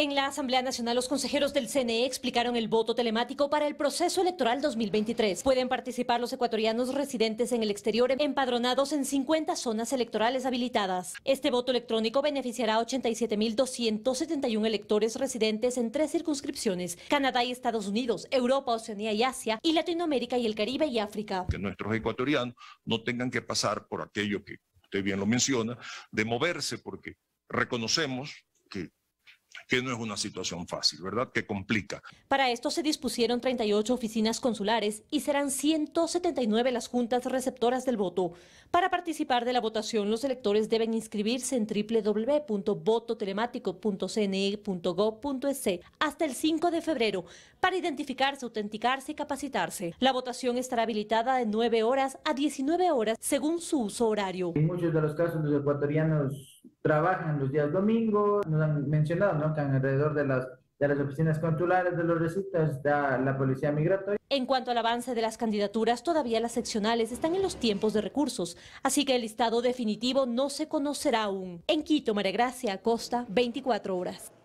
En la Asamblea Nacional, los consejeros del CNE explicaron el voto telemático para el proceso electoral 2023. Pueden participar los ecuatorianos residentes en el exterior empadronados en 50 zonas electorales habilitadas. Este voto electrónico beneficiará a 87.271 electores residentes en tres circunscripciones, Canadá y Estados Unidos, Europa, Oceanía y Asia, y Latinoamérica y el Caribe y África. Que nuestros ecuatorianos no tengan que pasar por aquello que usted bien lo menciona, de moverse, porque reconocemos que no es una situación fácil, ¿verdad? Que complica. Para esto se dispusieron 38 oficinas consulares y serán 179 las juntas receptoras del voto. Para participar de la votación, los electores deben inscribirse en www.vototelemático.cne.gov.es hasta el 5 de febrero para identificarse, autenticarse y capacitarse. La votación estará habilitada de 9 horas a 19 horas según su uso horario. En muchos de los casos los ecuatorianos trabajan los días domingos, nos han mencionado que alrededor de las de las oficinas consulares de los recintos está la policía migratoria. En cuanto al avance de las candidaturas, todavía las seccionales están en los tiempos de recursos, así que el listado definitivo no se conocerá aún. En Quito, María Gracia, Costa, 24 horas.